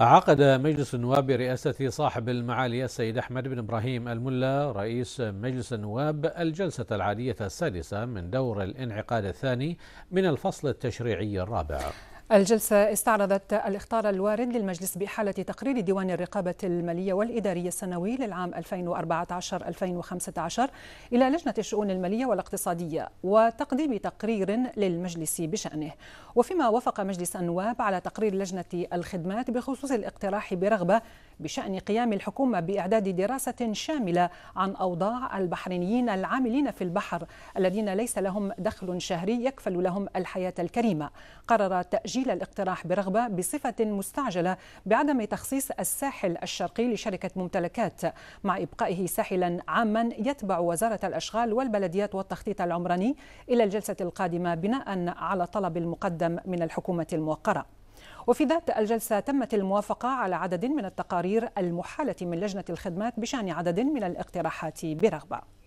عقد مجلس النواب برئاسة صاحب المعالي السيد أحمد بن إبراهيم الملا رئيس مجلس النواب الجلسة العادية السادسة من دور الانعقاد الثاني من الفصل التشريعي الرابع الجلسة استعرضت الاخطار الوارد للمجلس بإحالة تقرير ديوان الرقابة المالية والإدارية السنوي للعام 2014-2015 إلى لجنة الشؤون المالية والاقتصادية وتقديم تقرير للمجلس بشأنه وفيما وافق مجلس النواب على تقرير لجنة الخدمات بخصوص الاقتراح برغبة بشأن قيام الحكومة بإعداد دراسة شاملة عن أوضاع البحرينيين العاملين في البحر الذين ليس لهم دخل شهري يكفل لهم الحياة الكريمة قرر تأجيل الاقتراح برغبة بصفة مستعجلة بعدم تخصيص الساحل الشرقي لشركة ممتلكات مع إبقائه ساحلا عاما يتبع وزارة الأشغال والبلديات والتخطيط العمراني إلى الجلسة القادمة بناء على طلب المقدم من الحكومة الموقرة وفي ذات الجلسة تمت الموافقة على عدد من التقارير المحالة من لجنة الخدمات بشأن عدد من الاقتراحات برغبة